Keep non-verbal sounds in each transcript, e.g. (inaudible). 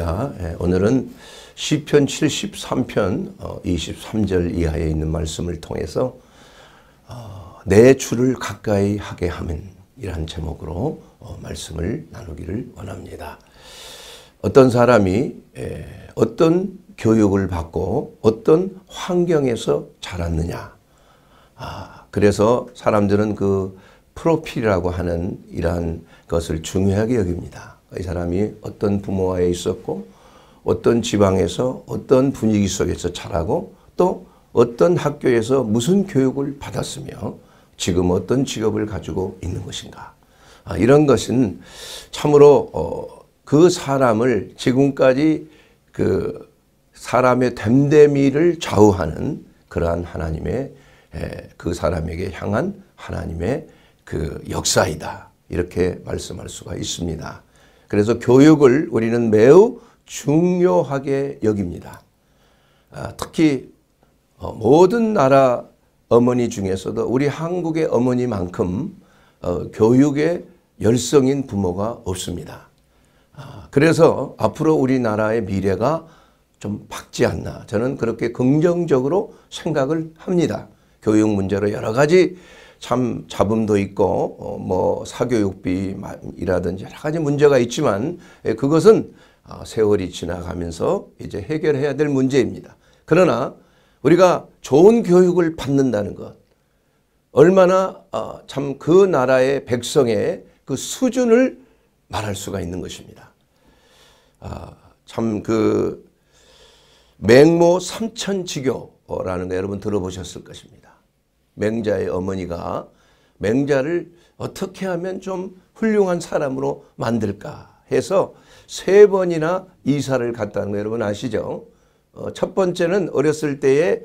예, 오늘은 시편 73편 23절 어, 이하에 있는 말씀을 통해서 어, 내 주를 가까이 하게 하면 이란 제목으로 어, 말씀을 나누기를 원합니다. 어떤 사람이 예, 어떤 교육을 받고 어떤 환경에서 자랐느냐 아, 그래서 사람들은 그 프로필이라고 하는 이러한 것을 중요하게 여깁니다. 이 사람이 어떤 부모와에 있었고 어떤 지방에서 어떤 분위기 속에서 자라고 또 어떤 학교에서 무슨 교육을 받았으며 지금 어떤 직업을 가지고 있는 것인가. 아, 이런 것은 참으로 어, 그 사람을 지금까지 그 사람의 됨됨이를 좌우하는 그러한 하나님의 에, 예, 그 사람에게 향한 하나님의 그 역사이다. 이렇게 말씀할 수가 있습니다. 그래서 교육을 우리는 매우 중요하게 여깁니다. 아, 특히 어, 모든 나라 어머니 중에서도 우리 한국의 어머니만큼 어, 교육의 열성인 부모가 없습니다. 아, 그래서 앞으로 우리나라의 미래가 좀 밝지 않나 저는 그렇게 긍정적으로 생각을 합니다. 교육 문제로 여러 가지 참 잡음도 있고 어, 뭐 사교육비라든지 여러 가지 문제가 있지만 예, 그것은 아, 세월이 지나가면서 이제 해결해야 될 문제입니다. 그러나 우리가 좋은 교육을 받는다는 것 얼마나 아, 참그 나라의 백성의 그 수준을 말할 수가 있는 것입니다. 아, 참그 맹모 삼천지교라는 거 여러분 들어보셨을 것입니다. 맹자의 어머니가 맹자를 어떻게 하면 좀 훌륭한 사람으로 만들까 해서 세 번이나 이사를 갔다는 거 여러분 아시죠? 어, 첫 번째는 어렸을 때에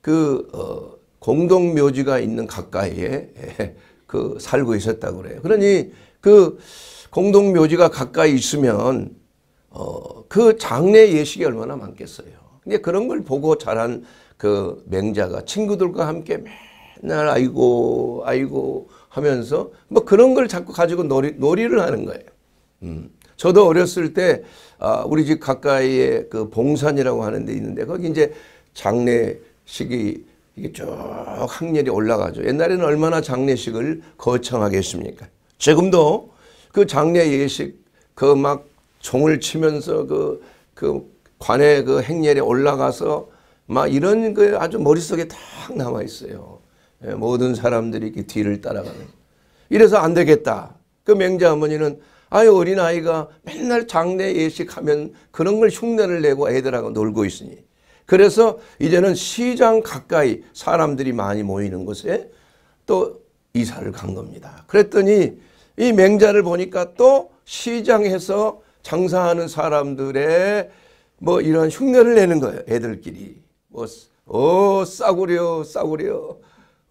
그 어, 공동묘지가 있는 가까이에 (laughs) 그 살고 있었다고 그래요. 그러니 그 공동묘지가 가까이 있으면 어, 그 장례 예식이 얼마나 많겠어요. 근데 그런 걸 보고 자란 그 맹자가 친구들과 함께 맨날 아이고 아이고 하면서 뭐 그런 걸 자꾸 가지고 놀이, 놀이를 하는 거예요. 음. 저도 어렸을 때 아, 우리 집 가까이에 그 봉산이라고 하는 데 있는데 거기 이제 장례식이 이게 쭉 학렬이 올라가죠. 옛날에는 얼마나 장례식을 거창하게 습니까 지금도 그 장례 예식 그 막 종을 치면서 그, 그 관에 그 행렬에 올라가서 막 이런 그 아주 머릿속에 딱 남아 있어요. 예, 모든 사람들이 이렇게 뒤를 따라가는. 이래서 안 되겠다. 그 맹자 어머니는 아유 어린아이가 맨날 장례 예식하면 그런 걸 흉내를 내고 애들하고 놀고 있으니 그래서 이제는 시장 가까이 사람들이 많이 모이는 곳에 또 이사를 간 겁니다. 그랬더니 이 맹자를 보니까 또 시장에서 장사하는 사람들의 뭐 이런 흉내를 내는 거예요. 애들끼리. 뭐, 어, 싸구려, 싸구려.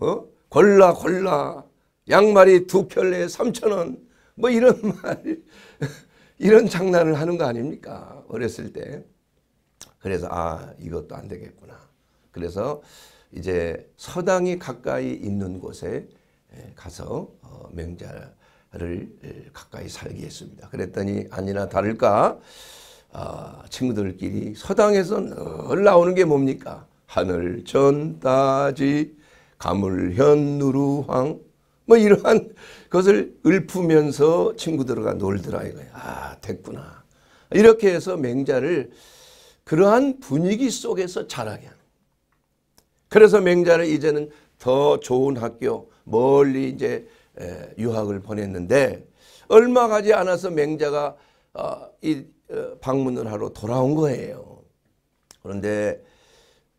어? 골라 골라 양말이 두 켤레에 3천 원. 뭐 이런 (laughs) 말 이런 장난을 하는 거 아닙니까? 어렸을 때. 그래서 아 이것도 안 되겠구나. 그래서 이제 서당이 가까이 있는 곳에 예, 가서 어, 명자를 예, 가까이 살게 했습니다. 그랬더니 아니나 다를까 아, 친구들끼리 서당에서 늘 나오는 게 뭡니까? 하늘 전따지 가물현, 누루황 뭐 이러한 것을 읊으면서 친구들과 놀더라 이거야. 아 됐구나. 이렇게 해서 맹자를 그러한 분위기 속에서 자라게 하는 그래서 맹자를 이제는 더 좋은 학교 멀리 이제 유학을 보냈는데 얼마 가지 않아서 맹자가 어, 이 어, 방문을 하러 돌아온 거예요. 그런데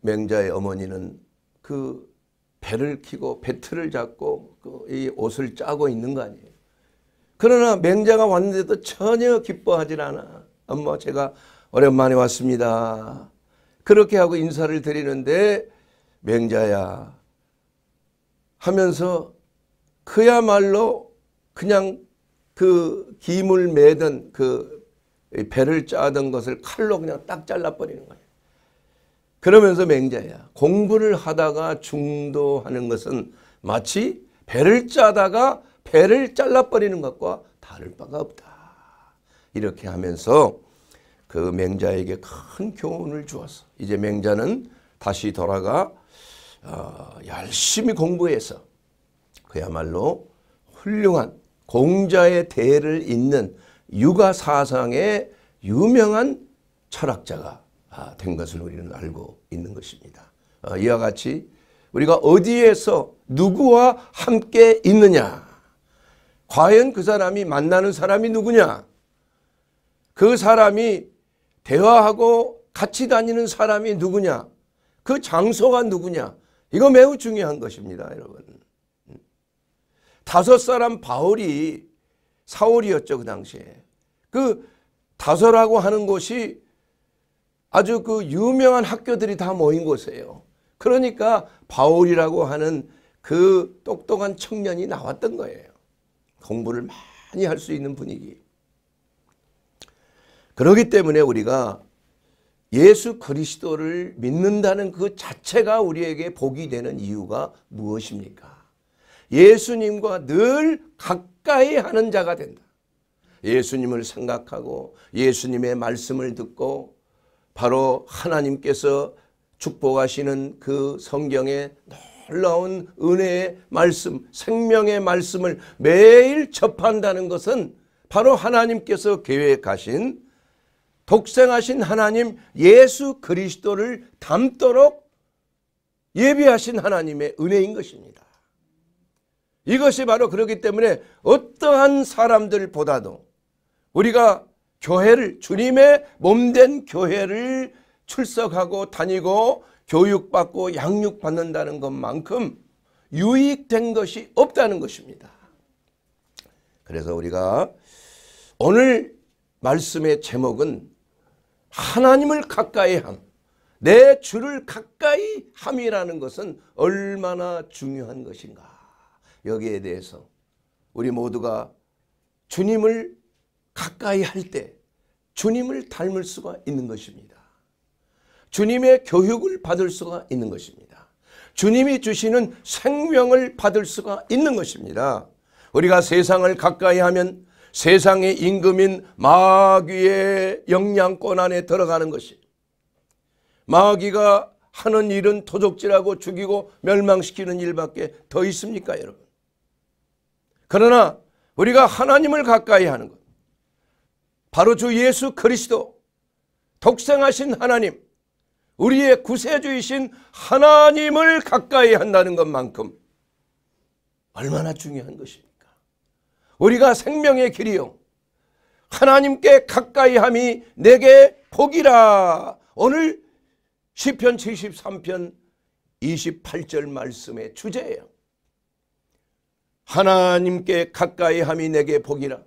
맹자의 어머니는 그 배를 키고 배틀을 잡고 그이 옷을 짜고 있는 거 아니에요. 그러나 맹자가 왔는데도 전혀 기뻐하지 않아. 엄마 제가 오랜만에 왔습니다. 그렇게 하고 인사를 드리는데 맹자야 하면서 그야말로 그냥 그 김을 매던 그 배를 짜던 것을 칼로 그냥 딱 잘라버리는 거예요. 그러면서 맹자야. 공부를 하다가 중도하는 것은 마치 배를 짜다가 배를 잘라버리는 것과 다를 바가 없다. 이렇게 하면서 그 맹자에게 큰 교훈을 주었어. 이제 맹자는 다시 돌아가 어, 열심히 공부해서 그야말로 훌륭한 공자의 대를 잇는 육아 사상의 유명한 철학자가 아, 된 것을 우리는 알고 있는 것입니다. 아, 이와 같이 우리가 어디에서 누구와 함께 있느냐 과연 그 사람이 만나는 사람이 누구냐 그 사람이 대화하고 같이 다니는 사람이 누구냐 그 장소가 누구냐 이거 매우 중요한 것입니다 여러분 다섯 사람 바울이 사울이었죠 그 당시에 그 다서라고 하는 곳이 아주 그 유명한 학교들이 다 모인 곳이에요. 그러니까 바울이라고 하는 그 똑똑한 청년이 나왔던 거예요. 공부를 많이 할 수 있는 분위기. 그러기 때문에 우리가 예수 그리스도를 믿는다는 그 자체가 우리에게 복이 되는 이유가 무엇입니까? 예수님과 늘 가까이 하는 자가 된다. 예수님을 생각하고 예수님의 말씀을 듣고 바로 하나님께서 축복하시는 그 성경의 놀라운 은혜의 말씀, 생명의 말씀을 매일 접한다는 것은 바로 하나님께서 계획하신 독생하신 하나님 예수 그리스도를 닮도록 예비하신 하나님의 은혜인 것입니다. 이것이 바로 그렇기 때문에 어떠한 사람들보다도 우리가 교회를 주님의 몸된 교회를 출석하고 다니고 교육받고 양육받는다는 것만큼 유익된 것이 없다는 것입니다. 그래서 우리가 오늘 말씀의 제목은 하나님을 가까이 함, 내 주를 가까이 함이라는 것은 얼마나 중요한 것인가. 여기에 대해서 우리 모두가 주님을 가까이 할 때 주님을 닮을 수가 있는 것입니다. 주님의 교육을 받을 수가 있는 것입니다. 주님이 주시는 생명을 받을 수가 있는 것입니다. 우리가 세상을 가까이 하면 세상의 임금인 마귀의 영향권 안에 들어가는 것이 마귀가 하는 일은 도둑질하고 죽이고 멸망시키는 일밖에 더 있습니까 여러분? 그러나 우리가 하나님을 가까이 하는 것 바로 주 예수 그리스도 독생하신 하나님 우리의 구세주이신 하나님을 가까이 한다는 것만큼 얼마나 중요한 것입니까? 우리가 생명의 길이요 하나님께 가까이함이 내게 복이라 오늘 시편 73편 28절 말씀의 주제예요. 하나님께 가까이함이 내게 복이라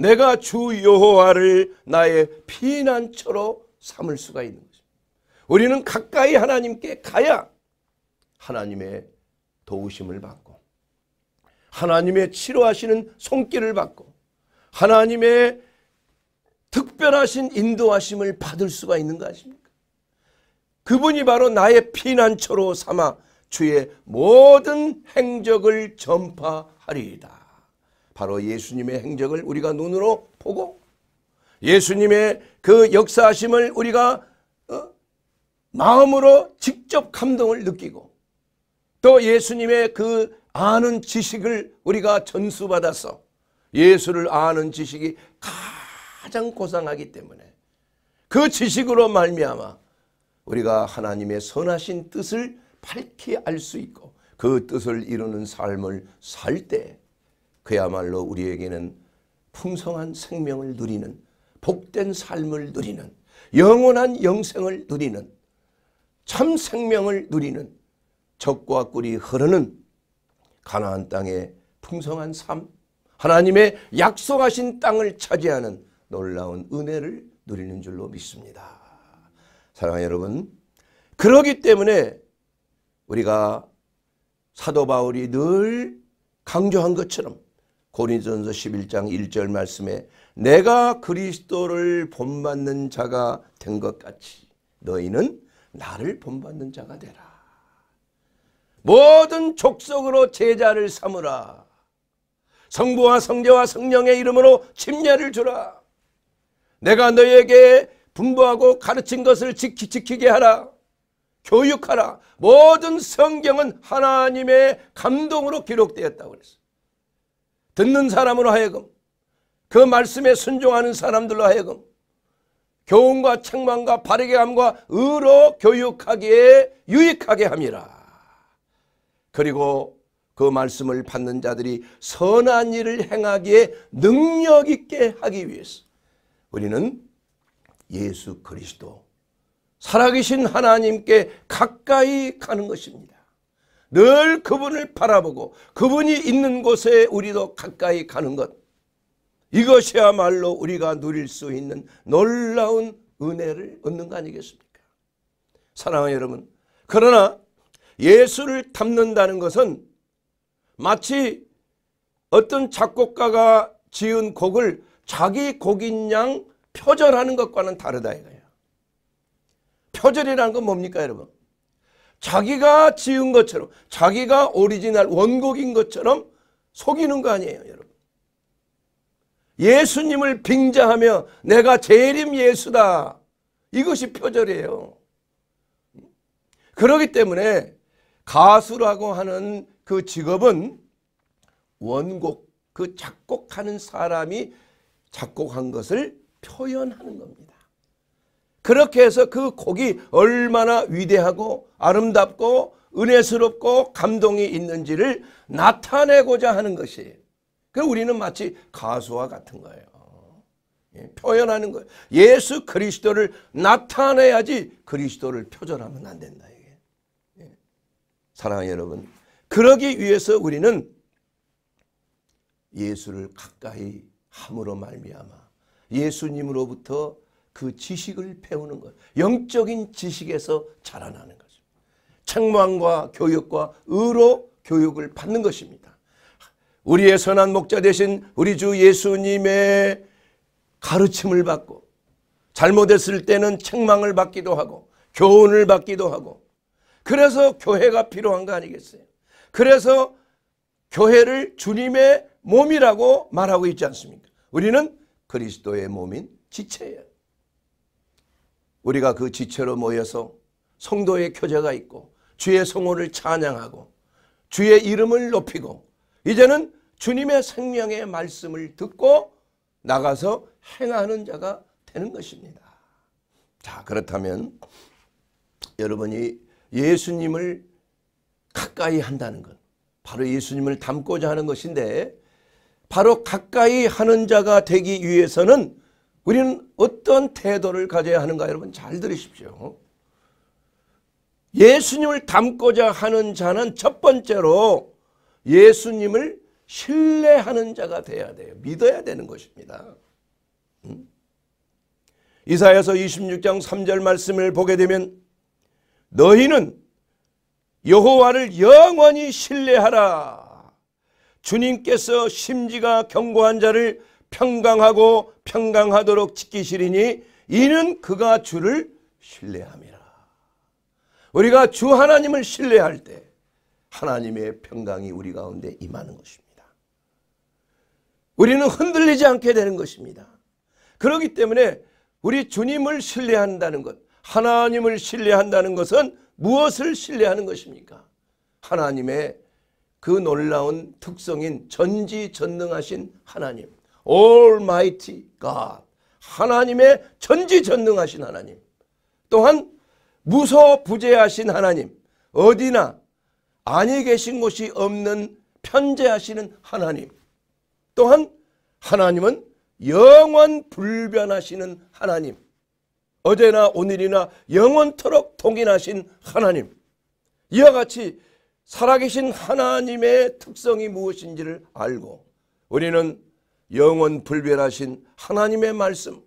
내가 주 여호와를 나의 피난처로 삼을 수가 있는 거죠. 우리는 가까이 하나님께 가야 하나님의 도우심을 받고 하나님의 치료하시는 손길을 받고 하나님의 특별하신 인도하심을 받을 수가 있는 거 아십니까? 그분이 바로 나의 피난처로 삼아 주의 모든 행적을 전파하리이다. 바로 예수님의 행적을 우리가 눈으로 보고 예수님의 그 역사하심을 우리가 어? 마음으로 직접 감동을 느끼고 또 예수님의 그 아는 지식을 우리가 전수받아서 예수를 아는 지식이 가장 고상하기 때문에 그 지식으로 말미암아 우리가 하나님의 선하신 뜻을 밝히 알 수 있고 그 뜻을 이루는 삶을 살때 그야말로 우리에게는 풍성한 생명을 누리는 복된 삶을 누리는 영원한 영생을 누리는 참 생명을 누리는 적과 꿀이 흐르는 가나안 땅의 풍성한 삶 하나님의 약속하신 땅을 차지하는 놀라운 은혜를 누리는 줄로 믿습니다. 사랑하는 여러분 그러기 때문에 우리가 사도 바울이 늘 강조한 것처럼 고린전서 11장 1절 말씀에 내가 그리스도를 본받는 자가 된 것 같이 너희는 나를 본받는 자가 되라. 모든 족속으로 제자를 삼으라. 성부와 성제와 성령의 이름으로 침례를 주라. 내가 너에게 희 분부하고 가르친 것을 지키, 지키게 하라. 교육하라. 모든 성경은 하나님의 감동으로 기록되었다고 그랬어요. 듣는 사람으로 하여금 그 말씀에 순종하는 사람들로 하여금 교훈과 책망과 바르게함과 의로 교육하기에 유익하게 함이라. 그리고 그 말씀을 받는 자들이 선한 일을 행하기에 능력 있게 하기 위해서 우리는 예수 그리스도 살아계신 하나님께 가까이 가는 것입니다. 늘 그분을 바라보고 그분이 있는 곳에 우리도 가까이 가는 것. 이것이야말로 우리가 누릴 수 있는 놀라운 은혜를 얻는 거 아니겠습니까? 사랑하는 여러분. 그러나 예수를 닮는다는 것은 마치 어떤 작곡가가 지은 곡을 자기 곡인 양 표절하는 것과는 다르다 이거예요. 표절이라는 건 뭡니까 여러분? 자기가 지은 것처럼 자기가 오리지널 원곡인 것처럼 속이는 거 아니에요 여러분. 예수님을 빙자하며 내가 재림 예수다. 이것이 표절이에요. 그러기 때문에 가수라고 하는 그 직업은 원곡, 그 작곡하는 사람이 작곡한 것을 표현하는 겁니다. 그렇게 해서 그 곡이 얼마나 위대하고 아름답고 은혜스럽고 감동이 있는지를 나타내고자 하는 것이 그 우리는 마치 가수와 같은 거예요. 예, 표현하는 거예요. 예수 그리스도를 나타내야지 그리스도를 표절하면 안 된다. 이게. 예. 사랑하는 여러분 그러기 위해서 우리는 예수를 가까이 함으로 말미암아 예수님으로부터 그 지식을 배우는 것. 영적인 지식에서 자라나는 거죠. 책망과 교육과 의로 교육을 받는 것입니다. 우리의 선한 목자 대신 우리 주 예수님의 가르침을 받고 잘못했을 때는 책망을 받기도 하고 교훈을 받기도 하고 그래서 교회가 필요한 거 아니겠어요? 그래서 교회를 주님의 몸이라고 말하고 있지 않습니까? 우리는 그리스도의 몸인 지체예요. 우리가 그 지체로 모여서 성도의 교제가 있고 주의 성호를 찬양하고 주의 이름을 높이고 이제는 주님의 생명의 말씀을 듣고 나가서 행하는 자가 되는 것입니다. 자 그렇다면 여러분이 예수님을 가까이 한다는 것 바로 예수님을 닮고자 하는 것인데 바로 가까이 하는 자가 되기 위해서는 우리는 어떤 태도를 가져야 하는가 여러분 잘 들으십시오. 예수님을 닮고자 하는 자는 첫 번째로 예수님을 신뢰하는 자가 돼야 돼요. 믿어야 되는 것입니다. 음? 이사야서 26장 3절 말씀을 보게 되면 너희는 여호와를 영원히 신뢰하라. 주님께서 심지가 경고한 자를 평강하고 평강하도록 지키시리니 이는 그가 주를 신뢰함이라. 우리가 주 하나님을 신뢰할 때 하나님의 평강이 우리 가운데 임하는 것입니다. 우리는 흔들리지 않게 되는 것입니다. 그렇기 때문에 우리 주님을 신뢰한다는 것, 하나님을 신뢰한다는 것은 무엇을 신뢰하는 것입니까? 하나님의 그 놀라운 특성인 전지전능하신 하나님. Almighty God. 하나님의 전지전능하신 하나님. 또한 무소부재하신 하나님. 어디나 아니 계신 곳이 없는 편재하시는 하나님. 또한 하나님은 영원 불변하시는 하나님. 어제나 오늘이나 영원토록 동일하신 하나님. 이와 같이 살아계신 하나님의 특성이 무엇인지를 알고 우리는 영원 불변하신 하나님의 말씀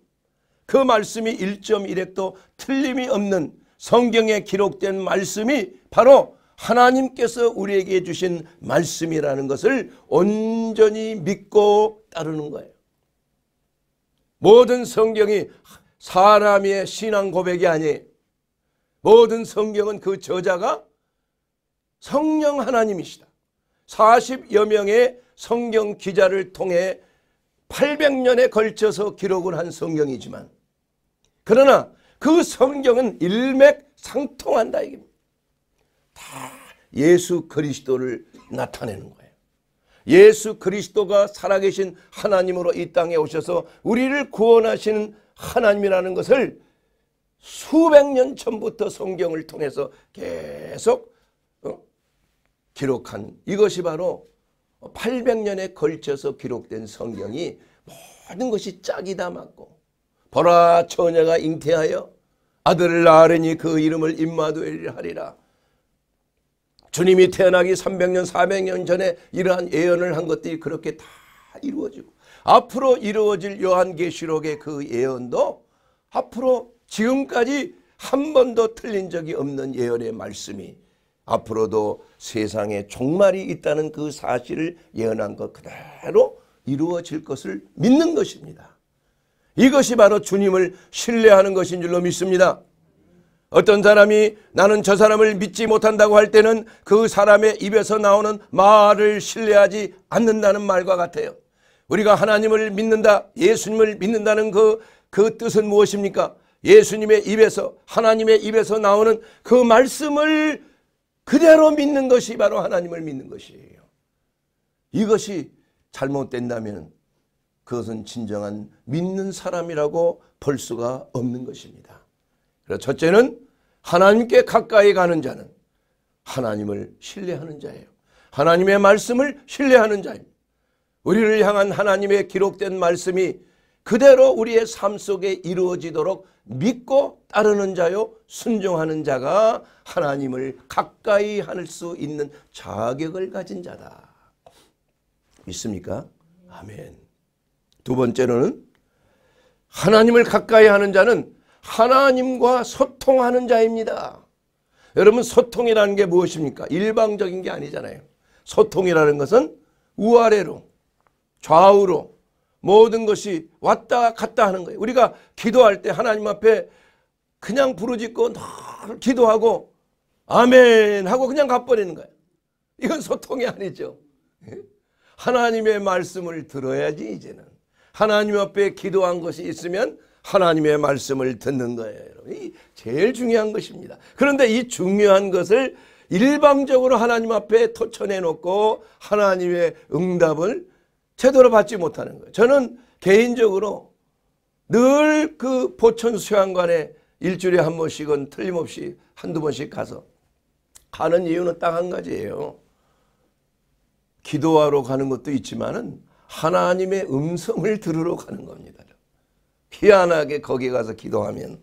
그 말씀이 1.1핵도 틀림이 없는 성경에 기록된 말씀이 바로 하나님께서 우리에게 주신 말씀이라는 것을 온전히 믿고 따르는 거예요. 모든 성경이 사람의 신앙 고백이 아니에요. 모든 성경은 그 저자가 성령 하나님이시다. 40여 명의 성경 기자를 통해 800년에 걸쳐서 기록을 한 성경이지만 그러나 그 성경은 일맥상통한다 이겁다 예수 그리스도를 나타내는 거예요. 예수 그리스도가 살아계신 하나님으로 이 땅에 오셔서 우리를 구원하시는 하나님이라는 것을 수백 년 전부터 성경을 통해서 계속 어, 기록한 이것이 바로 800년에 걸쳐서 기록된 성경이 모든 것이 짝이 다 맞고 보라 처녀가 잉태하여 아들을 낳으니 그 이름을 임마누엘 하리라. 주님이 태어나기 300년 400년 전에 이러한 예언을 한 것들이 그렇게 다 이루어지고 앞으로 이루어질 요한계시록의 그 예언도 앞으로 지금까지 한 번도 틀린 적이 없는 예언의 말씀이 앞으로도 세상에 종말이 있다는 그 사실을 예언한 것 그대로 이루어질 것을 믿는 것입니다. 이것이 바로 주님을 신뢰하는 것인 줄로 믿습니다. 어떤 사람이 나는 저 사람을 믿지 못한다고 할 때는 그 사람의 입에서 나오는 말을 신뢰하지 않는다는 말과 같아요. 우리가 하나님을 믿는다, 예수님을 믿는다는 그, 그 뜻은 무엇입니까? 예수님의 입에서, 하나님의 입에서 나오는 그 말씀을 그대로 믿는 것이 바로 하나님을 믿는 것이에요. 이것이 잘못된다면 그것은 진정한 믿는 사람이라고 볼 수가 없는 것입니다. 그래서 첫째는 하나님께 가까이 가는 자는 하나님을 신뢰하는 자예요. 하나님의 말씀을 신뢰하는 자입니다. 우리를 향한 하나님의 기록된 말씀이 그대로 우리의 삶 속에 이루어지도록 믿고 따르는 자요 순종하는 자가 하나님을 가까이 할 수 있는 자격을 가진 자다. 믿습니까? 아멘. 두 번째로는 하나님을 가까이 하는 자는 하나님과 소통하는 자입니다. 여러분 소통이라는 게 무엇입니까? 일방적인 게 아니잖아요. 소통이라는 것은 우아래로 좌우로 모든 것이 왔다 갔다 하는 거예요. 우리가 기도할 때 하나님 앞에 그냥 부르짖고 늘 기도하고 아멘 하고 그냥 가버리는 거예요. 이건 소통이 아니죠. 하나님의 말씀을 들어야지 이제는. 하나님 앞에 기도한 것이 있으면 하나님의 말씀을 듣는 거예요. 이 제일 중요한 것입니다. 그런데 이 중요한 것을 일방적으로 하나님 앞에 토쳐내 놓고 하나님의 응답을 제대로 받지 못하는 거예요. 저는 개인적으로 늘 그 보천 수양관에 일주일에 한 번씩은 틀림없이 한두 번씩 가서 가는 이유는 딱 한 가지예요. 기도하러 가는 것도 있지만은 하나님의 음성을 들으러 가는 겁니다. 희한하게 거기 가서 기도하면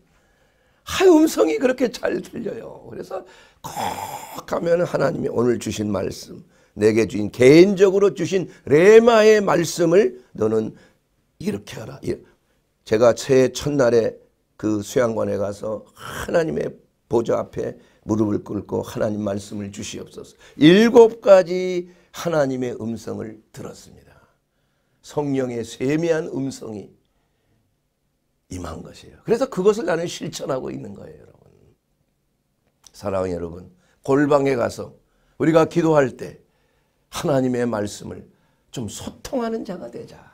하 음성이 그렇게 잘 들려요. 그래서 꼭 가면 하나님이 오늘 주신 말씀 내게 주인 개인적으로 주신 레마의 말씀을 너는 이렇게 하라. 제가 새해 첫날에 그 수양관에 가서 하나님의 보좌 앞에 무릎을 꿇고 하나님 말씀을 주시옵소서. 일곱 가지 하나님의 음성을 들었습니다. 성령의 세미한 음성이 임한 것이에요. 그래서 그것을 나는 실천하고 있는 거예요, 여러분. 사랑하는 여러분, 골방에 가서 우리가 기도할 때 하나님의 말씀을 좀 소통하는 자가 되자.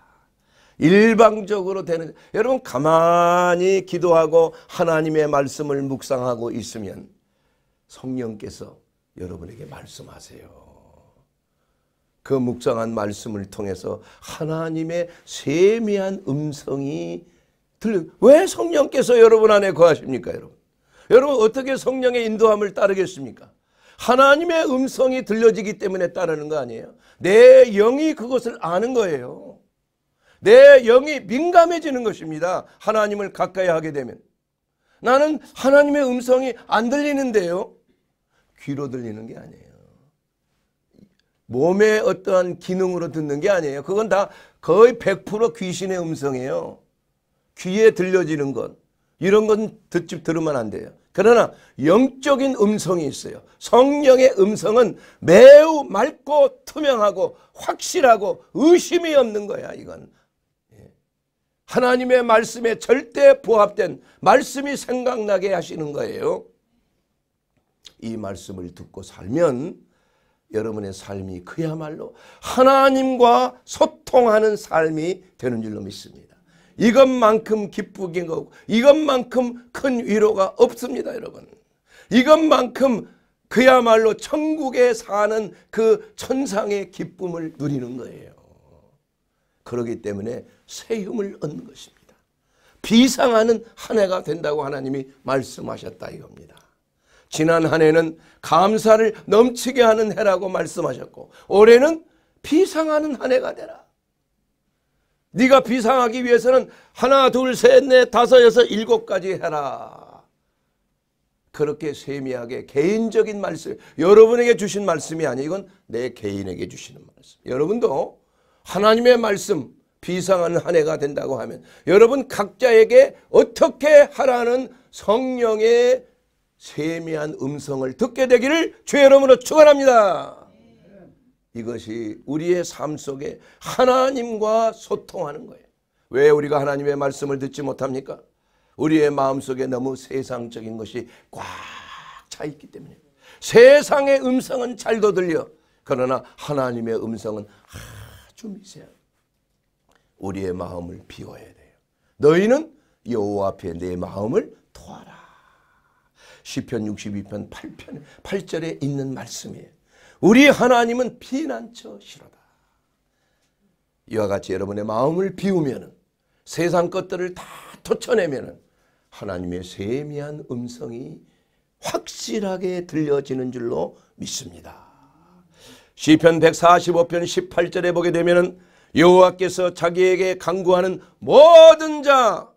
일방적으로 되는 여러분 가만히 기도하고 하나님의 말씀을 묵상하고 있으면 성령께서 여러분에게 말씀하세요. 그 묵상한 말씀을 통해서 하나님의 세미한 음성이 들려. 왜 성령께서 여러분 안에 거하십니까, 여러분? 여러분 어떻게 성령의 인도함을 따르겠습니까? 하나님의 음성이 들려지기 때문에 따르는 거 아니에요? 내 영이 그것을 아는 거예요. 내 영이 민감해지는 것입니다. 하나님을 가까이 하게 되면. 나는 하나님의 음성이 안 들리는데요. 귀로 들리는 게 아니에요. 몸의 어떠한 기능으로 듣는 게 아니에요. 그건 다 거의 100% 귀신의 음성이에요. 귀에 들려지는 것. 이런 건 듣집 들으면 안 돼요. 그러나 영적인 음성이 있어요. 성령의 음성은 매우 맑고 투명하고 확실하고 의심이 없는 거야 이건. 예. 하나님의 말씀에 절대 부합된 말씀이 생각나게 하시는 거예요. 이 말씀을 듣고 살면 여러분의 삶이 그야말로 하나님과 소통하는 삶이 되는 줄로 믿습니다. 이것만큼 기쁘긴 거고 이것만큼 큰 위로가 없습니다 여러분. 이것만큼 그야말로 천국에 사는 그 천상의 기쁨을 누리는 거예요. 그러기 때문에 세움을 얻는 것입니다. 비상하는 한 해가 된다고 하나님이 말씀하셨다 이겁니다. 지난 한 해는 감사를 넘치게 하는 해라고 말씀하셨고 올해는 비상하는 한 해가 되라. 네가 비상하기 위해서는 하나 둘셋넷 다섯 여섯 일곱까지 해라. 그렇게 세미하게 개인적인 말씀 여러분에게 주신 말씀이 아니 이건 내 개인에게 주시는 말씀. 여러분도 하나님의 말씀 비상한 한 해가 된다고 하면 여러분 각자에게 어떻게 하라는 성령의 세미한 음성을 듣게 되기를 주의 이름으로 축원합니다. 이것이 우리의 삶 속에 하나님과 소통하는 거예요. 왜 우리가 하나님의 말씀을 듣지 못합니까? 우리의 마음속에 너무 세상적인 것이 꽉 차 있기 때문에 세상의 음성은 잘도 들려 그러나 하나님의 음성은 아주 미세한 우리의 마음을 비워야 돼요. 너희는 여호와 앞에 내 마음을 토하라. 시편 62편 8편 8절에 있는 말씀이에요. 우리 하나님은 피난처시로다. 이와 같이 여러분의 마음을 비우면 세상 것들을 다 토쳐내면 하나님의 세미한 음성이 확실하게 들려지는 줄로 믿습니다. 시편 145편 18절에 보게 되면 여호와께서 자기에게 강구하는 모든 자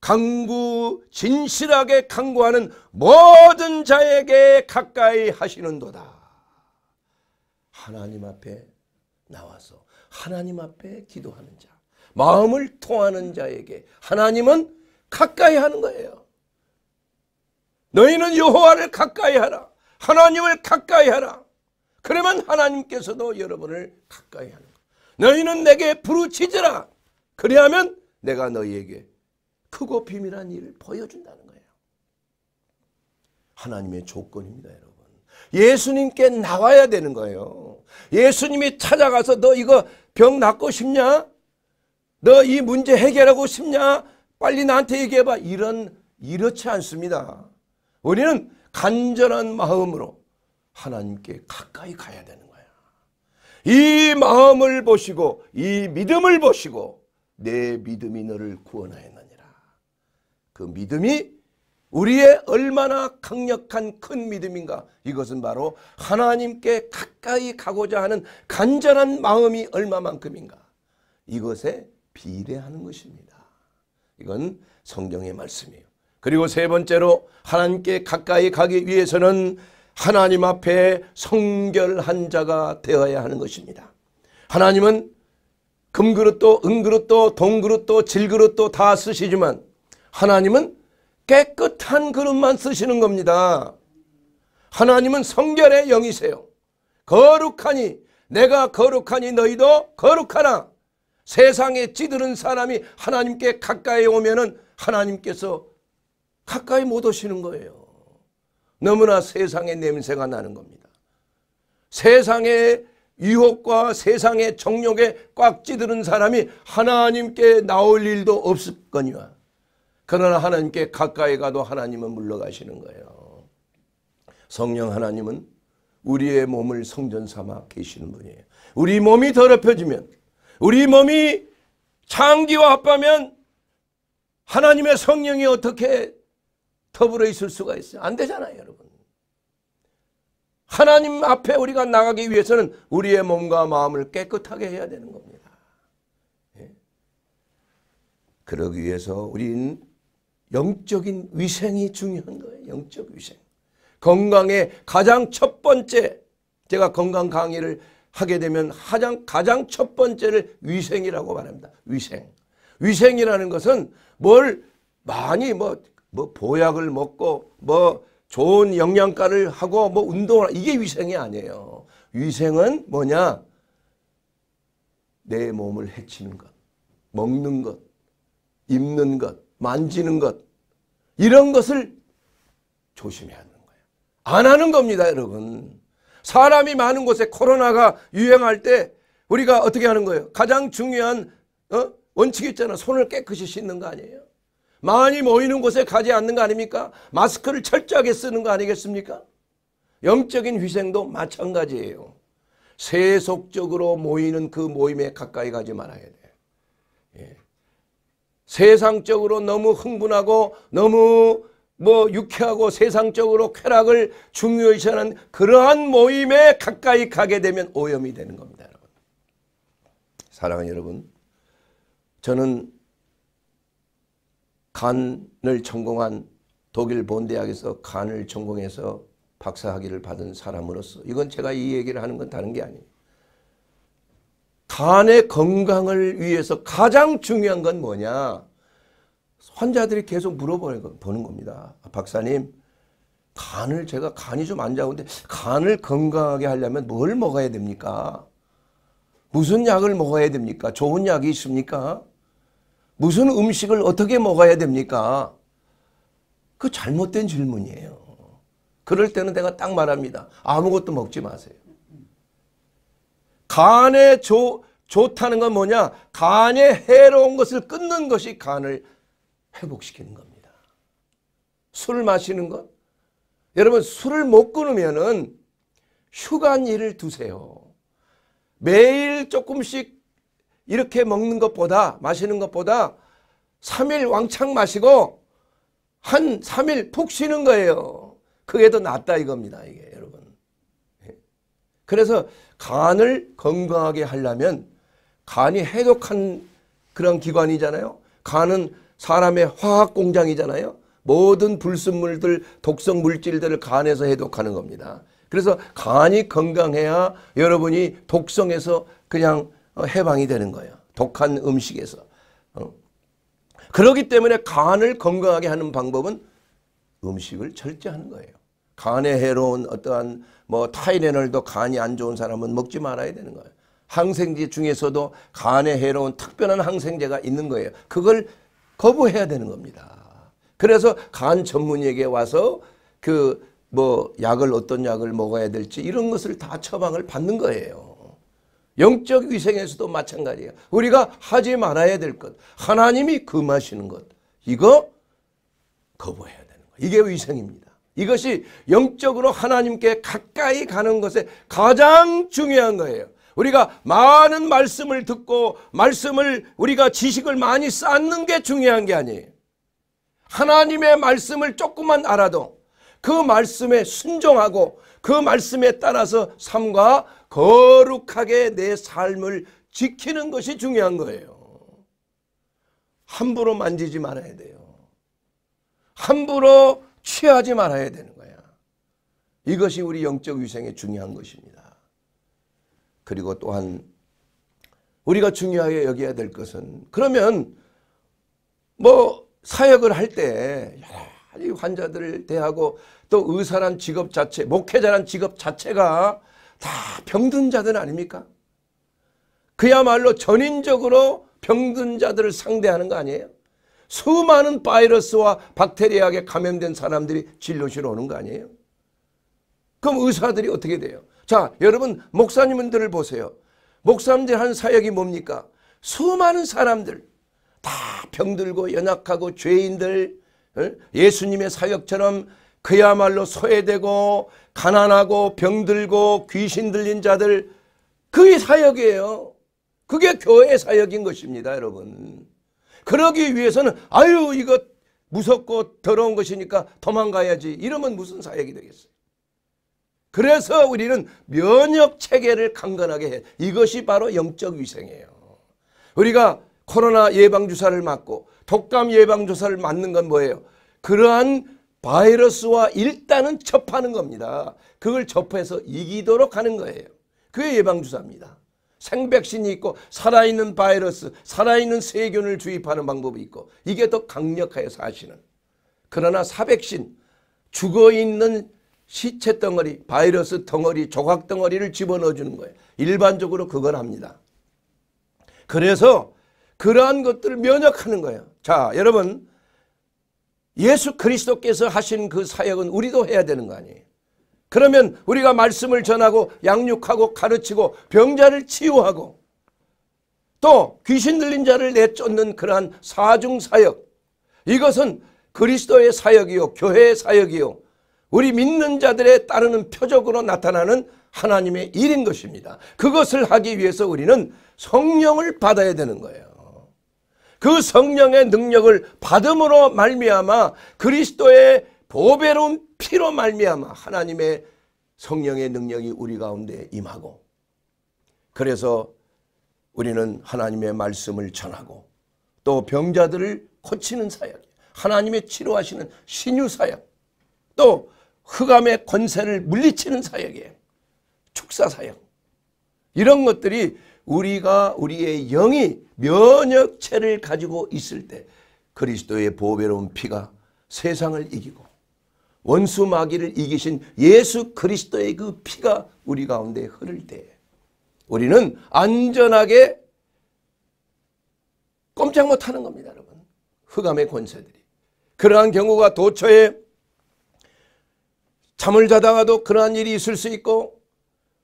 강구 진실하게 강구하는 모든 자에게 가까이 하시는도다. 하나님 앞에 나와서 하나님 앞에 기도하는 자, 마음을 통하는 자에게 하나님은 가까이 하는 거예요. 너희는 여호와를 가까이 하라. 하나님을 가까이 하라. 그러면 하나님께서도 여러분을 가까이 하는 거예요. 너희는 내게 부르짖으라. 그리하면 내가 너희에게 크고 비밀한 일을 보여준다는 거예요. 하나님의 조건입니다, 여러분. 예수님께 나와야 되는 거예요. 예수님이 찾아가서 너 이거 병 낫고 싶냐? 너 이 문제 해결하고 싶냐? 빨리 나한테 얘기해봐. 이런, 이렇지 않습니다. 우리는 간절한 마음으로 하나님께 가까이 가야 되는 거야. 이 마음을 보시고, 이 믿음을 보시고, 내 믿음이 너를 구원하였느니라. 그 믿음이 우리의 얼마나 강력한 큰 믿음인가 이것은 바로 하나님께 가까이 가고자 하는 간절한 마음이 얼마만큼인가 이것에 비례하는 것입니다. 이건 성경의 말씀이에요. 그리고 세 번째로 하나님께 가까이 가기 위해서는 하나님 앞에 성결한 자가 되어야 하는 것입니다. 하나님은 금그릇도 은그릇도 동그릇도 질그릇도 다 쓰시지만 하나님은 깨끗한 그릇만 쓰시는 겁니다. 하나님은 성결의 영이세요. 거룩하니 내가 거룩하니 너희도 거룩하나 세상에 찌들은 사람이 하나님께 가까이 오면 은 하나님께서 가까이 못 오시는 거예요. 너무나 세상의 냄새가 나는 겁니다. 세상의 유혹과 세상의 정욕에 꽉 찌드는 사람이 하나님께 나올 일도 없을 거니와 그러나 하나님께 가까이 가도 하나님은 물러가시는 거예요. 성령 하나님은 우리의 몸을 성전 삼아 계시는 분이에요. 우리 몸이 더럽혀지면 우리 몸이 창기와 합하면 하나님의 성령이 어떻게 더불어 있을 수가 있어요? 안 되잖아요, 여러분. 하나님 앞에 우리가 나가기 위해서는 우리의 몸과 마음을 깨끗하게 해야 되는 겁니다. 예? 그러기 위해서 우린 영적인 위생이 중요한 거예요. 영적 위생. 건강의 가장 첫 번째 제가 건강 강의를 하게 되면 가장, 가장 첫 번째를 위생이라고 말합니다. 위생. 위생이라는 것은 뭘 많이 뭐, 뭐 보약을 먹고 뭐 좋은 영양가를 하고 뭐 운동을 이게 위생이 아니에요. 위생은 뭐냐? 내 몸을 해치는 것, 먹는 것, 입는 것, 만지는 것 이런 것을 조심해야 하는 거예요. 안 하는 겁니다 여러분. 사람이 많은 곳에 코로나가 유행할 때 우리가 어떻게 하는 거예요? 가장 중요한 어? 원칙이 있잖아. 손을 깨끗이 씻는 거 아니에요? 많이 모이는 곳에 가지 않는 거 아닙니까? 마스크를 철저하게 쓰는 거 아니겠습니까? 영적인 위생도 마찬가지예요. 세속적으로 모이는 그 모임에 가까이 가지 말아야 돼요. 세상적으로 너무 흥분하고 너무 뭐 유쾌하고 세상적으로 쾌락을 중요시하는 그러한 모임에 가까이 가게 되면 오염이 되는 겁니다. 여러분. 사랑하는 여러분 저는 간을 전공한 독일 본대학에서 간을 전공해서 박사학위를 받은 사람으로서 이건 제가 이 얘기를 하는 건 다른 게 아니에요. 간의 건강을 위해서 가장 중요한 건 뭐냐? 환자들이 계속 물어보는 겁니다. 아, 박사님, 간을 제가 간이 좀 안 좋은데 간을 건강하게 하려면 뭘 먹어야 됩니까? 무슨 약을 먹어야 됩니까? 좋은 약이 있습니까? 무슨 음식을 어떻게 먹어야 됩니까? 그 잘못된 질문이에요. 그럴 때는 내가 딱 말합니다. 아무것도 먹지 마세요. 간에 좋, 좋다는 건 뭐냐? 간에 해로운 것을 끊는 것이 간을 회복시키는 겁니다. 술 마시는 것? 여러분 술을 못 끊으면은 휴간일을 두세요. 매일 조금씩 이렇게 먹는 것보다 마시는 것보다 3일 왕창 마시고 한 3일 푹 쉬는 거예요. 그게 더 낫다 이겁니다. 이게 그래서 간을 건강하게 하려면 간이 해독한 그런 기관이잖아요. 간은 사람의 화학 공장이잖아요. 모든 불순물들, 독성 물질들을 간에서 해독하는 겁니다. 그래서 간이 건강해야 여러분이 독성에서 그냥 어, 해방이 되는 거예요. 독한 음식에서. 어. 그렇기 때문에 간을 건강하게 하는 방법은 음식을 절제하는 거예요. 간에 해로운 어떠한 뭐 타이레놀도 간이 안 좋은 사람은 먹지 말아야 되는 거예요. 항생제 중에서도 간에 해로운 특별한 항생제가 있는 거예요. 그걸 거부해야 되는 겁니다. 그래서 간 전문의에게 와서 그 뭐 약을 어떤 약을 먹어야 될지 이런 것을 다 처방을 받는 거예요. 영적 위생에서도 마찬가지예요. 우리가 하지 말아야 될 것, 하나님이 금하시는 것, 이거 거부해야 되는 거예요. 이게 위생입니다. 이것이 영적으로 하나님께 가까이 가는 것에 가장 중요한 거예요. 우리가 많은 말씀을 듣고 말씀을 우리가 지식을 많이 쌓는 게 중요한 게 아니에요. 하나님의 말씀을 조금만 알아도 그 말씀에 순종하고 그 말씀에 따라서 삶과 거룩하게 내 삶을 지키는 것이 중요한 거예요. 함부로 만지지 말아야 돼요. 함부로 취하지 말아야 되는 거야. 이것이 우리 영적 위생에 중요한 것입니다. 그리고 또한 우리가 중요하게 여겨야 될 것은 그러면 뭐 사역을 할때 환자들을 대하고 또 의사란 직업 자체, 목회자란 직업 자체가 다 병든 자들 아닙니까? 그야말로 전인적으로 병든 자들을 상대하는 거 아니에요? 수많은 바이러스와 박테리아에 감염된 사람들이 진료실 에 오는 거 아니에요? 그럼 의사들이 어떻게 돼요? 자 여러분 목사님들을 보세요. 목사님들 한 사역이 뭡니까? 수많은 사람들 다 병들고 연약하고 죄인들 어? 예수님의 사역처럼 그야말로 소외되고 가난하고 병들고 귀신 들린 자들 그게 사역이에요. 그게 교회 사역인 것입니다 여러분. 그러기 위해서는 아유 이거 무섭고 더러운 것이니까 도망가야지 이러면 무슨 사역이 되겠어요. 그래서 우리는 면역체계를 강건하게 해. 이것이 바로 영적 위생이에요. 우리가 코로나 예방주사를 맞고 독감 예방주사를 맞는 건 뭐예요? 그러한 바이러스와 일단은 접하는 겁니다. 그걸 접해서 이기도록 하는 거예요. 그게 예방주사입니다. 생백신이 있고 살아있는 바이러스, 살아있는 세균을 주입하는 방법이 있고 이게 더강력하여사 하시는. 그러나 사백신, 죽어있는 시체 덩어리, 바이러스 덩어리, 조각 덩어리를 집어넣어주는 거예요. 일반적으로 그걸 합니다. 그래서 그러한 것들을 면역하는 거예요. 자 여러분 예수 그리스도께서 하신 그 사역은 우리도 해야 되는 거 아니에요. 그러면 우리가 말씀을 전하고 양육하고 가르치고 병자를 치유하고 또 귀신 들린 자를 내쫓는 그러한 사중 사역 이것은 그리스도의 사역이요 교회의 사역이요 우리 믿는 자들에 따르는 표적으로 나타나는 하나님의 일인 것입니다. 그것을 하기 위해서 우리는 성령을 받아야 되는 거예요. 그 성령의 능력을 받음으로 말미암아 그리스도의 보배로운 피로 말미암아 하나님의 성령의 능력이 우리 가운데 임하고 그래서 우리는 하나님의 말씀을 전하고 또 병자들을 고치는 사역 하나님의 치료하시는 신유 사역 또 흑암의 권세를 물리치는 사역이에요. 축사 사역 이런 것들이 우리가 우리의 영이 면역체를 가지고 있을 때 그리스도의 보배로운 피가 세상을 이기고 원수 마귀를 이기신 예수 그리스도의 그 피가 우리 가운데 흐를 때 우리는 안전하게 꼼짝 못하는 겁니다. 여러분. 흑암의 권세들이. 그러한 경우가 도처에 잠을 자다가도 그러한 일이 있을 수 있고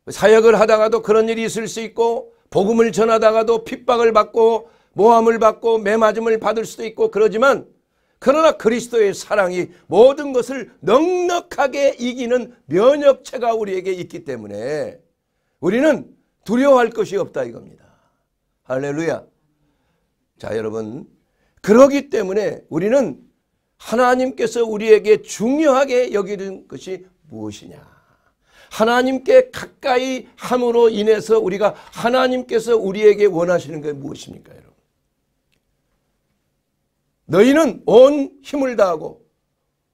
사역을 하다가도 그런 일이 있을 수 있고 복음을 전하다가도 핍박을 받고 모함을 받고 매맞음을 받을 수도 있고 그러지만 그러나 그리스도의 사랑이 모든 것을 넉넉하게 이기는 면역체가 우리에게 있기 때문에 우리는 두려워할 것이 없다 이겁니다. 할렐루야. 자 여러분 그러기 때문에 우리는 하나님께서 우리에게 중요하게 여기는 것이 무엇이냐. 하나님께 가까이 함으로 인해서 우리가 하나님께서 우리에게 원하시는 게 무엇입니까? 너희는 온 힘을 다하고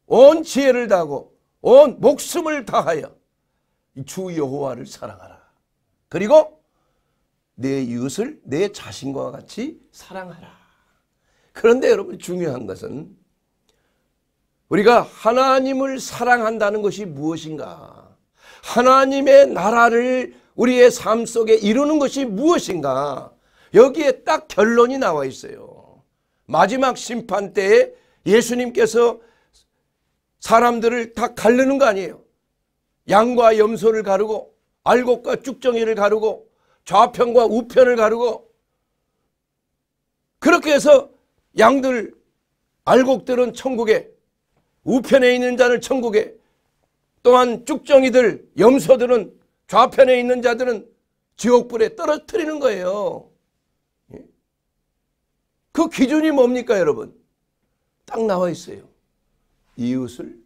온 지혜를 다하고 온 목숨을 다하여 주 여호와를 사랑하라. 그리고 내 이웃을 내 자신과 같이 사랑하라. 그런데 여러분 중요한 것은 우리가 하나님을 사랑한다는 것이 무엇인가? 하나님의 나라를 우리의 삶 속에 이루는 것이 무엇인가? 여기에 딱 결론이 나와 있어요. 마지막 심판 때에 예수님께서 사람들을 다 가르는 거 아니에요. 양과 염소를 가르고 알곡과 쭉정이를 가르고 좌편과 우편을 가르고 그렇게 해서 양들 알곡들은 천국에 우편에 있는 자는 천국에 또한 쭉정이들 염소들은 좌편에 있는 자들은 지옥불에 떨어뜨리는 거예요. 그 기준이 뭡니까 여러분? 딱 나와 있어요. 이웃을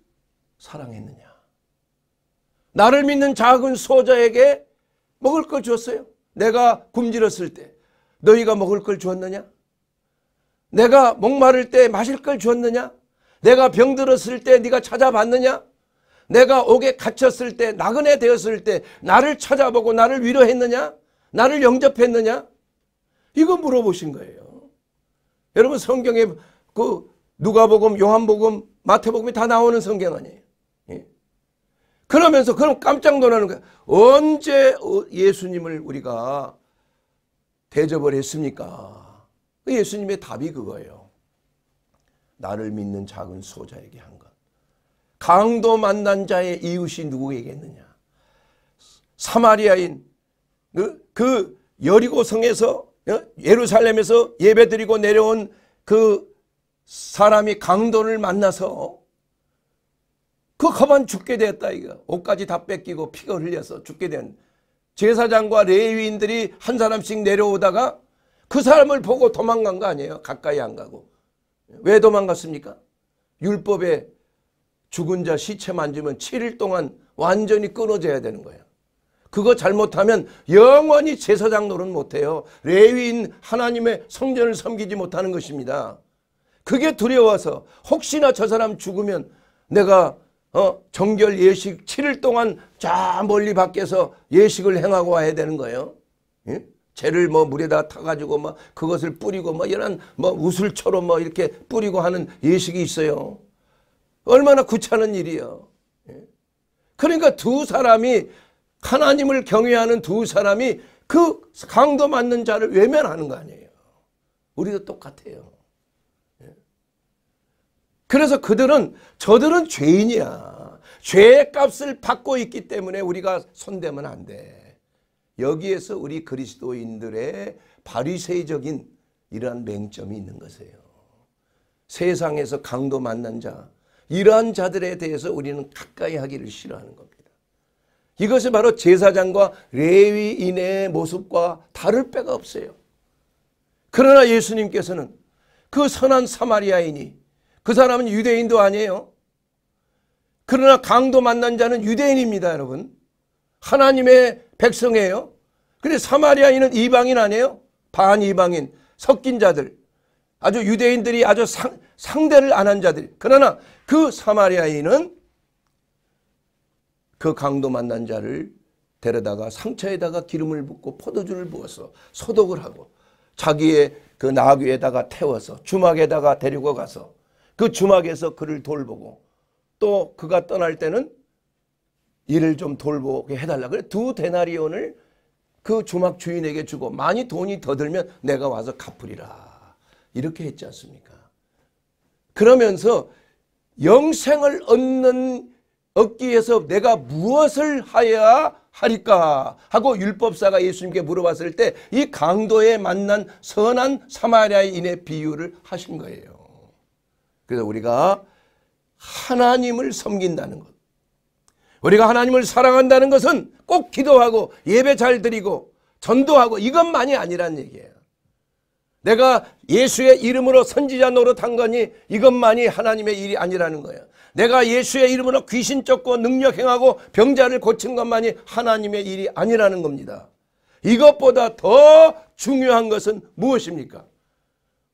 사랑했느냐. 나를 믿는 작은 소자에게 먹을 걸 줬어요. 내가 굶주렸을 때 너희가 먹을 걸 주었느냐? 내가 목마를 때 마실 걸 주었느냐? 내가 병들었을 때 네가 찾아봤느냐? 내가 옥에 갇혔을 때 나그네 되었을 때 나를 찾아보고 나를 위로했느냐? 나를 영접했느냐? 이거 물어보신 거예요. 여러분 성경에 그 누가복음, 요한복음, 마태복음이 다 나오는 성경 아니에요. 예. 그러면서 그럼 깜짝 놀라는 거예요 언제 예수님을 우리가 대접을 했습니까? 그 예수님의 답이 그거예요. 나를 믿는 작은 소자에게 한 것. 강도 만난 자의 이웃이 누구에게 했느냐. 사마리아인 그, 그 여리고성에서 예? 예루살렘에서 예배드리고 내려온 그 사람이 강도를 만나서 그 가만 죽게 됐다 이거 옷까지 다 뺏기고 피가 흘려서 죽게 된 제사장과 레위인들이 한 사람씩 내려오다가 그 사람을 보고 도망간 거 아니에요 가까이 안 가고 왜 도망갔습니까 율법에 죽은 자 시체 만지면 7일 동안 완전히 끊어져야 되는 거예요 그거 잘못하면 영원히 제사장 노릇 못해요. 레위인 하나님의 성전을 섬기지 못하는 것입니다. 그게 두려워서 혹시나 저 사람 죽으면 내가 어, 정결 예식 7일 동안 저 멀리 밖에서 예식을 행하고 와야 되는 거예요. 예? 죄를 뭐 물에다 타가지고 막 뭐 그것을 뿌리고 뭐 이런 뭐 우슬처럼 뭐 이렇게 뿌리고 하는 예식이 있어요. 얼마나 구차한 일이요. 예? 그러니까 두 사람이 하나님을 경외하는 두 사람이 그 강도 맞는 자를 외면하는 거 아니에요. 우리도 똑같아요. 예. 그래서 그들은 저들은 죄인이야. 죄의 값을 받고 있기 때문에 우리가 손대면 안 돼. 여기에서 우리 그리스도인들의 바리새적인 이러한 맹점이 있는 것이에요. 세상에서 강도 만난 자, 이러한 자들에 대해서 우리는 가까이 하기를 싫어하는 겁니다. 이것은 바로 제사장과 레위인의 모습과 다를 바가 없어요. 그러나 예수님께서는 그 선한 사마리아인이 그 사람은 유대인도 아니에요. 그러나 강도 만난 자는 유대인입니다, 여러분. 하나님의 백성이에요. 근데 사마리아인은 이방인 아니에요? 반이방인, 섞인 자들. 아주 유대인들이 아주 상, 상대를 안 한 자들. 그러나 그 사마리아인은 그 강도 만난 자를 데려다가 상처에다가 기름을 붓고 포도주를 부어서 소독을 하고 자기의 그 나귀에다가 태워서 주막에다가 데리고 가서 그 주막에서 그를 돌보고 또 그가 떠날 때는 일을 좀 돌보게 해달라 그래 두 데나리온을 그 주막 주인에게 주고 많이 돈이 더 들면 내가 와서 갚으리라 이렇게 했지 않습니까 그러면서 영생을 얻는 얻기 위해서 내가 무엇을 하여야 하리까 하고 율법사가 예수님께 물어봤을 때 이 강도에 만난 선한 사마리아인의 비유를 하신 거예요. 그래서 우리가 하나님을 섬긴다는 것 우리가 하나님을 사랑한다는 것은 꼭 기도하고 예배 잘 드리고 전도하고 이것만이 아니란 얘기예요. 내가 예수의 이름으로 선지자 노릇한 거니 이것만이 하나님의 일이 아니라는 거예요. 내가 예수의 이름으로 귀신 쫓고 능력 행하고 병자를 고친 것만이 하나님의 일이 아니라는 겁니다. 이것보다 더 중요한 것은 무엇입니까?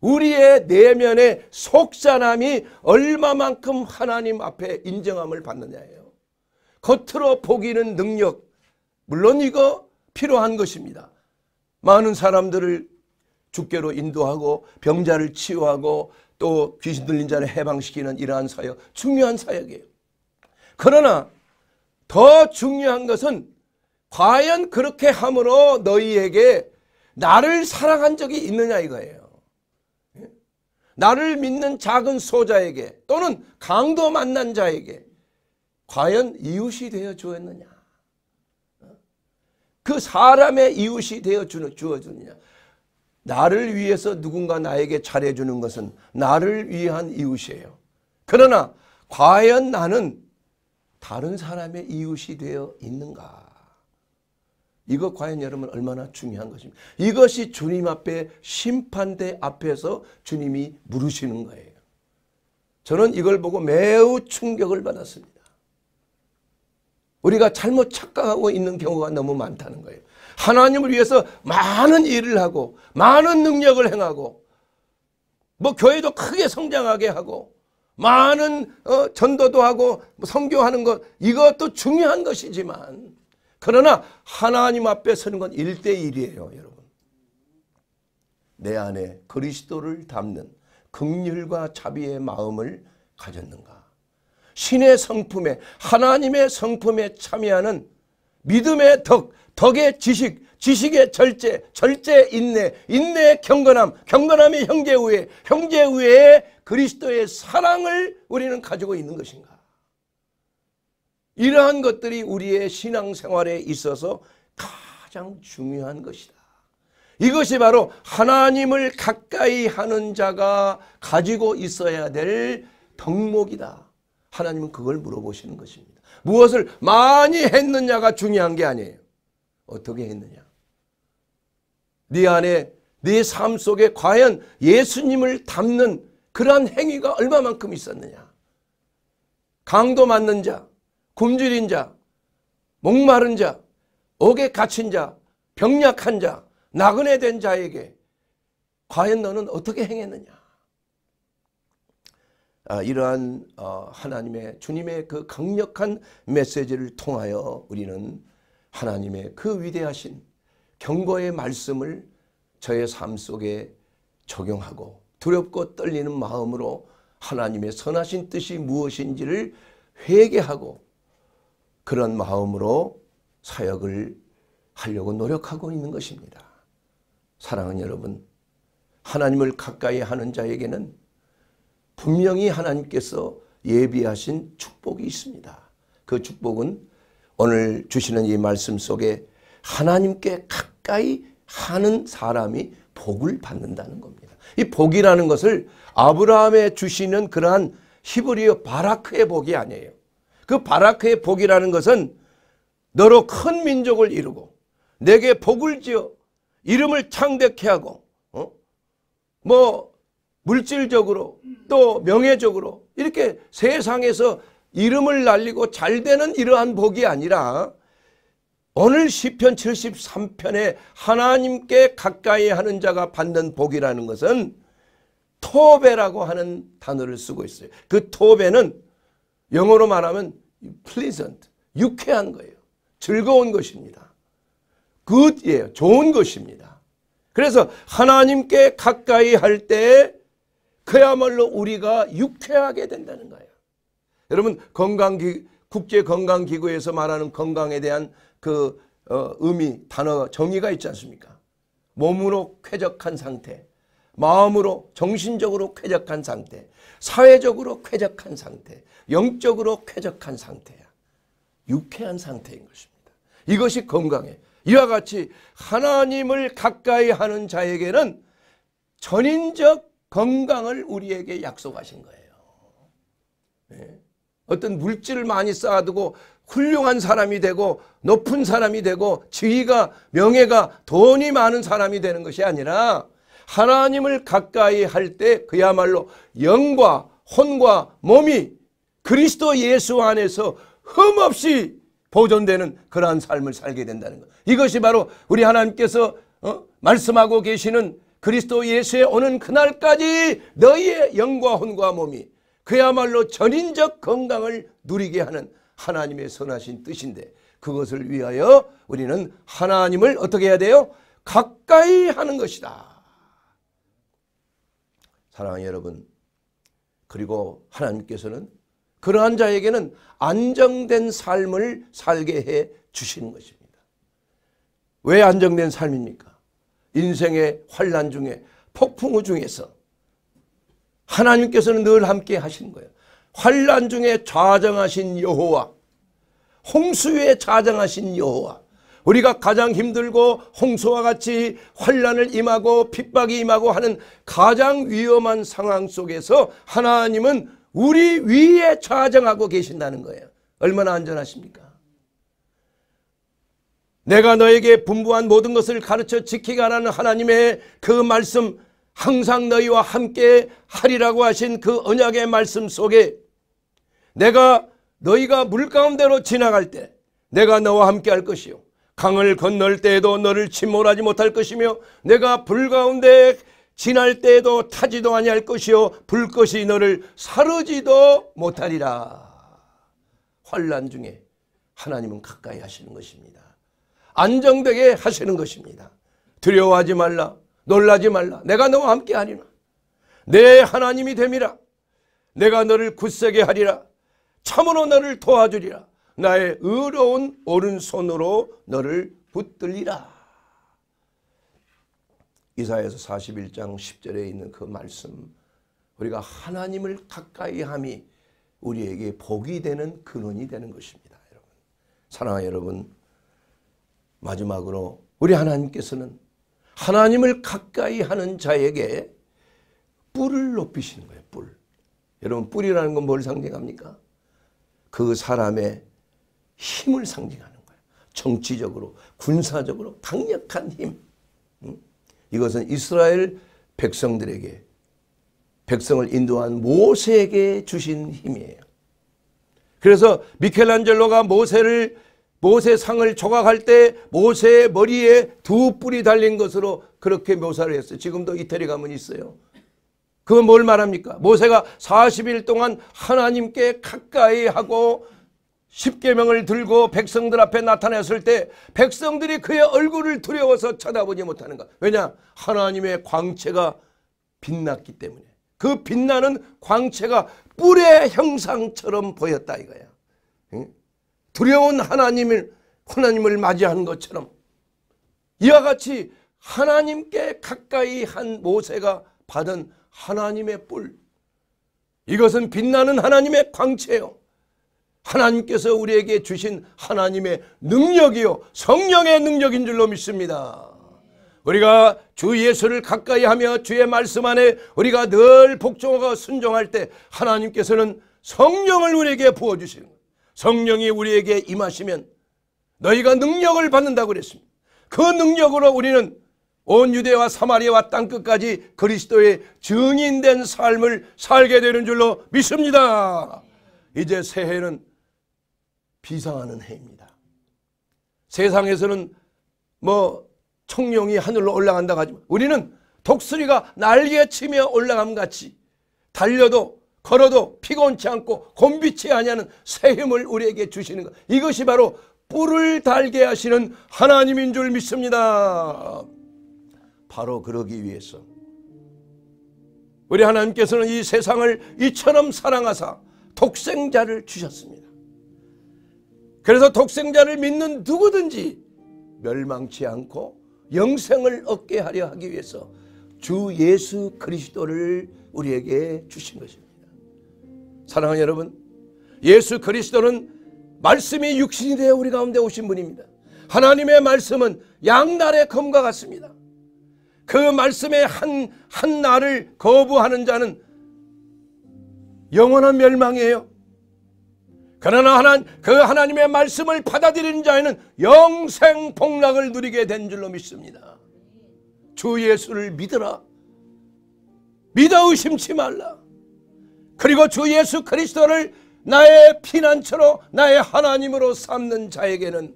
우리의 내면의 속사람이 얼마만큼 하나님 앞에 인정함을 받느냐예요. 겉으로 보기는 능력, 물론 이거 필요한 것입니다. 많은 사람들을 죽게로 인도하고 병자를 치유하고 또 귀신 들린 자를 해방시키는 이러한 사역 중요한 사역이에요. 그러나 더 중요한 것은 과연 그렇게 함으로 너희에게 나를 사랑한 적이 있느냐 이거예요. 예? 나를 믿는 작은 소자에게 또는 강도 만난 자에게 과연 이웃이 되어 주었느냐. 어? 그 사람의 이웃이 되어 주어주느냐. 나를 위해서 누군가 나에게 잘해주는 것은 나를 위한 이웃이에요. 그러나 과연 나는 다른 사람의 이웃이 되어 있는가? 이거 과연 여러분 얼마나 중요한 것입니까? 이것이 주님 앞에 심판대 앞에서 주님이 물으시는 거예요. 저는 이걸 보고 매우 충격을 받았습니다. 우리가 잘못 착각하고 있는 경우가 너무 많다는 거예요. 하나님을 위해서 많은 일을 하고 많은 능력을 행하고 뭐 교회도 크게 성장하게 하고 많은 어, 전도도 하고 뭐 성교하는 것 이것도 중요한 것이지만 그러나 하나님 앞에 서는 건 1대1이에요 여러분. 내 안에 그리스도를 담는 극률과 자비의 마음을 가졌는가. 신의 성품에 하나님의 성품에 참여하는 믿음의 덕 덕의 지식, 지식의 절제, 절제의 인내, 인내의 경건함, 경건함이 형제 우애, 형제 우애의 그리스도의 사랑을 우리는 가지고 있는 것인가? 이러한 것들이 우리의 신앙생활에 있어서 가장 중요한 것이다. 이것이 바로 하나님을 가까이 하는 자가 가지고 있어야 될 덕목이다. 하나님은 그걸 물어보시는 것입니다. 무엇을 많이 했느냐가 중요한 게 아니에요. 어떻게 했느냐? 네 안에 네 삶 속에 과연 예수님을 담는 그러한 행위가 얼마만큼 있었느냐? 강도 맞는 자, 굶주린 자, 목마른 자, 옥에 갇힌 자, 병약한 자, 나그네 된 자에게 과연 너는 어떻게 행했느냐? 아, 이러한 어, 하나님의 주님의 그 강력한 메시지를 통하여 우리는 하나님의 그 위대하신 경고의 말씀을 저의 삶 속에 적용하고 두렵고 떨리는 마음으로 하나님의 선하신 뜻이 무엇인지를 회개하고 그런 마음으로 사역을 하려고 노력하고 있는 것입니다. 사랑하는 여러분, 하나님을 가까이 하는 자에게는 분명히 하나님께서 예비하신 축복이 있습니다. 그 축복은 오늘 주시는 이 말씀 속에 하나님께 가까이 하는 사람이 복을 받는다는 겁니다. 이 복이라는 것을 아브라함에 주시는 그러한 히브리어 바라크의 복이 아니에요. 그 바라크의 복이라는 것은 너로 큰 민족을 이루고 내게 복을 지어 이름을 창백케 하고 어? 뭐 물질적으로 또 명예적으로 이렇게 세상에서 이름을 날리고 잘 되는 이러한 복이 아니라 오늘 시편 73편에 하나님께 가까이 하는 자가 받는 복이라는 것은 토베라고 하는 단어를 쓰고 있어요. 그 토베는 영어로 말하면 pleasant, 유쾌한 거예요. 즐거운 것입니다. good예요. 좋은 것입니다. 그래서 하나님께 가까이 할 때 그야말로 우리가 유쾌하게 된다는 거예요. 여러분 건강기 국제 건강기구에서 말하는 건강에 대한 그 어, 의미 단어 정의가 있지 않습니까? 몸으로 쾌적한 상태, 마음으로 정신적으로 쾌적한 상태, 사회적으로 쾌적한 상태, 영적으로 쾌적한 상태야. 유쾌한 상태인 것입니다. 이것이 건강해. 이와 같이 하나님을 가까이 하는 자에게는 전인적 건강을 우리에게 약속하신 거예요. 네. 어떤 물질을 많이 쌓아두고 훌륭한 사람이 되고 높은 사람이 되고 지위가 명예가 돈이 많은 사람이 되는 것이 아니라 하나님을 가까이 할 때 그야말로 영과 혼과 몸이 그리스도 예수 안에서 흠없이 보존되는 그러한 삶을 살게 된다는 것. 이것이 바로 우리 하나님께서 어? 말씀하고 계시는 그리스도 예수의 오는 그날까지 너희의 영과 혼과 몸이 그야말로 전인적 건강을 누리게 하는 하나님의 선하신 뜻인데 그것을 위하여 우리는 하나님을 어떻게 해야 돼요? 가까이 하는 것이다. 사랑하는 여러분 그리고 하나님께서는 그러한 자에게는 안정된 삶을 살게 해 주시는 것입니다. 왜 안정된 삶입니까? 인생의 환란 중에 폭풍우 중에서 하나님께서는 늘 함께 하시는 거예요. 환란 중에 좌정하신 여호와 홍수에 좌정하신 여호와 우리가 가장 힘들고 홍수와 같이 환란을 임하고 핍박이 임하고 하는 가장 위험한 상황 속에서 하나님은 우리 위에 좌정하고 계신다는 거예요. 얼마나 안전하십니까? 내가 너에게 분부한 모든 것을 가르쳐 지키게 라는 하나님의 그 말씀 항상 너희와 함께 하리라고 하신 그 언약의 말씀 속에 내가 너희가 물 가운데로 지나갈 때 내가 너와 함께 할 것이요 강을 건널 때에도 너를 침몰하지 못할 것이며 내가 불 가운데 지날 때에도 타지도 아니할 것이요 불것이 너를 사르지도 못하리라 환란 중에 하나님은 가까이 하시는 것입니다 안정되게 하시는 것입니다 두려워하지 말라 놀라지 말라. 내가 너와 함께 하리라. 내 하나님이 됨이라. 내가 너를 굳세게 하리라. 참으로 너를 도와주리라. 나의 의로운 오른손으로 너를 붙들리라. 이사에서 41장 10절에 있는 그 말씀 우리가 하나님을 가까이 함이 우리에게 복이 되는 근원이 되는 것입니다. 여러분. 사랑하 여러분 마지막으로 우리 하나님께서는 하나님을 가까이 하는 자에게 뿔을 높이시는 거예요. 뿔. 여러분 뿔이라는 건 뭘 상징합니까? 그 사람의 힘을 상징하는 거예요. 정치적으로 군사적으로 강력한 힘. 이것은 이스라엘 백성들에게 백성을 인도한 모세에게 주신 힘이에요. 그래서 미켈란젤로가 모세를 모세상을 조각할 때 모세의 머리에 두 뿔이 달린 것으로 그렇게 묘사를 했어요. 지금도 이태리 가면 있어요. 그건 뭘 말합니까? 모세가 40일 동안 하나님께 가까이 하고 십계명을 들고 백성들 앞에 나타냈을 때 백성들이 그의 얼굴을 두려워서 쳐다보지 못하는 것. 왜냐? 하나님의 광채가 빛났기 때문에. 그 빛나는 광채가 뿔의 형상처럼 보였다 이거야. 두려운 하나님을 하나님을 맞이하는 것처럼 이와 같이 하나님께 가까이 한 모세가 받은 하나님의 뿔 이것은 빛나는 하나님의 광채요 하나님께서 우리에게 주신 하나님의 능력이요 성령의 능력인 줄로 믿습니다 우리가 주 예수를 가까이 하며 주의 말씀 안에 우리가 늘 복종하고 순종할 때 하나님께서는 성령을 우리에게 부어주시는 거예요 성령이 우리에게 임하시면 너희가 능력을 받는다고 그랬습니다. 그 능력으로 우리는 온 유대와 사마리아와 땅끝까지 그리스도의 증인된 삶을 살게 되는 줄로 믿습니다. 이제 새해는 비상하는 해입니다. 세상에서는 뭐 청룡이 하늘로 올라간다고 하지만 우리는 독수리가 날개 치며 올라감 같이 달려도 걸어도 피곤치 않고 곤비치 아니하는 새 힘을 우리에게 주시는 것. 이것이 바로 뿔을 달게 하시는 하나님인 줄 믿습니다. 바로 그러기 위해서 우리 하나님께서는 이 세상을 이처럼 사랑하사 독생자를 주셨습니다. 그래서 독생자를 믿는 누구든지 멸망치 않고 영생을 얻게 하려 하기 위해서 주 예수 그리스도를 우리에게 주신 것입니다. 사랑하는 여러분, 예수 그리스도는 말씀이 육신이 되어 우리 가운데 오신 분입니다. 하나님의 말씀은 양날의 검과 같습니다. 그 말씀의 한, 한 날을 거부하는 자는 영원한 멸망이에요. 그러나 하나, 그 하나님의 말씀을 받아들이는 자에는 영생 폭락을 누리게 된 줄로 믿습니다. 주 예수를 믿어라 믿어 의심치 말라. 그리고 주 예수 그리스도를 나의 피난처로 나의 하나님으로 삼는 자에게는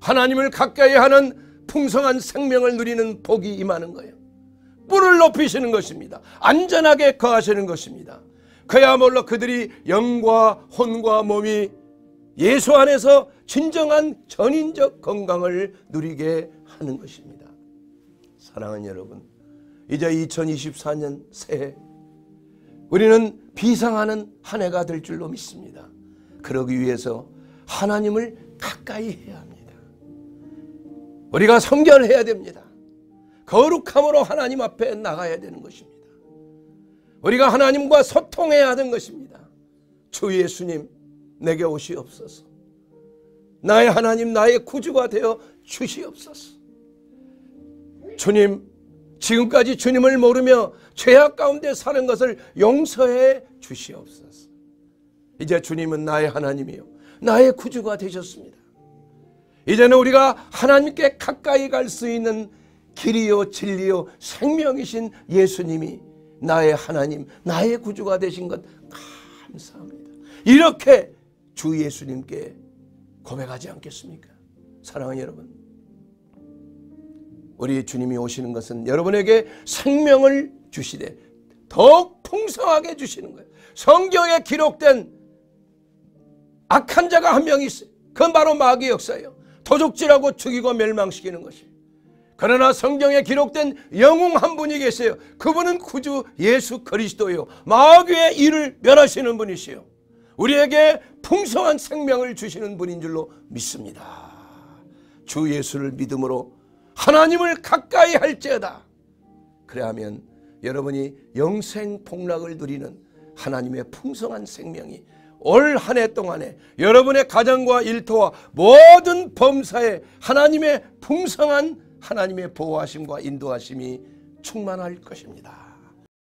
하나님을 가까이 하는 풍성한 생명을 누리는 복이 임하는 거예요. 뿔을 높이시는 것입니다. 안전하게 거하시는 것입니다. 그야말로 그들이 영과 혼과 몸이 예수 안에서 진정한 전인적 건강을 누리게 하는 것입니다. 사랑하는 여러분, 이제 2024년 새해 우리는 비상하는 한 해가 될 줄로 믿습니다. 그러기 위해서 하나님을 가까이 해야 합니다. 우리가 성결해야 됩니다. 거룩함으로 하나님 앞에 나가야 되는 것입니다. 우리가 하나님과 소통해야 하는 것입니다. 주 예수님 내게 오시옵소서. 나의 하나님 나의 구주가 되어 주시옵소서. 주님 지금까지 주님을 모르며 죄악 가운데 사는 것을 용서해 주시옵소서. 이제 주님은 나의 하나님이요. 나의 구주가 되셨습니다. 이제는 우리가 하나님께 가까이 갈 수 있는 길이요, 진리요, 생명이신 예수님이 나의 하나님, 나의 구주가 되신 것 감사합니다. 이렇게 주 예수님께 고백하지 않겠습니까? 사랑하는 여러분. 우리 주님이 오시는 것은 여러분에게 생명을 주시되 더욱 풍성하게 주시는 거예요. 성경에 기록된 악한 자가 한명 있어요. 그건 바로 마귀 역사예요. 도둑질하고 죽이고 멸망시키는 것이에요. 그러나 성경에 기록된 영웅 한 분이 계세요. 그분은 구주 예수 그리스도요. 마귀의 일을 멸하시는 분이시요. 우리에게 풍성한 생명을 주시는 분인 줄로 믿습니다. 주 예수를 믿음으로 하나님을 가까이 할지다 그래하면 여러분이 영생 폭락을 누리는 하나님의 풍성한 생명이 올 한 해 동안에 여러분의 가정과 일터와 모든 범사에 하나님의 풍성한 하나님의 보호하심과 인도하심이 충만할 것입니다.